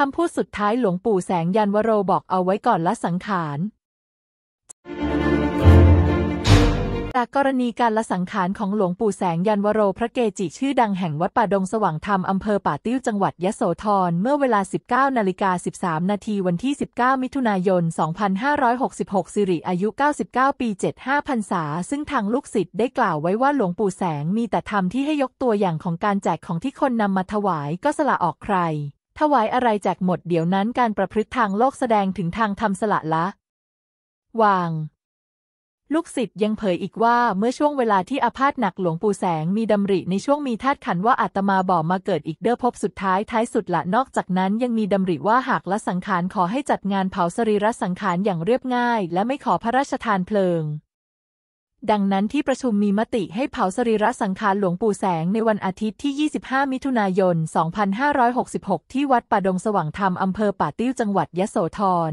คำพูดสุดท้ายหลวงปู่แสงยันวโรบอกเอาไว้ก่อนละสังขาร จากกรณีการละสังขารของหลวงปู่แสงยันวโรพระเกจิ ชื่อดังแห่งวัดป่าดงสว่างธรรม อำเภอป่าติ้วจังหวัดยะโสธรเมื่อเวลา 19นาฬิกา13 นาทีวันที่ 19 มิถุนายน 2566 สิริอายุ 99 ปี75พรรษา ซึ่งทางลูกศิษย์ได้กล่าวไว้ว่าหลวงปู่แสงมีแต่ธรรมที่ให้ยกตัวอย่างของการแจกของที่คนนำมาถวายก็สละออกใครถวายอะไรแจกหมดเดี๋ยวนั้น การประพฤติทางโลกแสดงถึงทางธรรมสละละ วาง ลูกศิษย์ยังเผยอีกว่าเมื่อช่วงเวลาที่อาพาธหนักหลวงปู่แสง มีดำริ ในช่วงมีธาตุขันว่าอาตมาบอกมาเกิดอีกเด้อพบสุดท้ายท้ายสุดละนอกจากนั้น ยังมีดำริว่าหากละสังขารขอให้จัดงานเผาสรีระสังขารอย่างเรียบง่าย และไม่ขอพระราชทานเพลิงดังนั้นที่ประชุมมีมติให้เผาสรีระสังขารหลวงปู่แสงในวันอาทิตย์ที่ 25 มิถุนายน 2566 ที่วัดป่าดงสว่างธรรม อำเภอป่าติ้วจังหวัดยะโสธร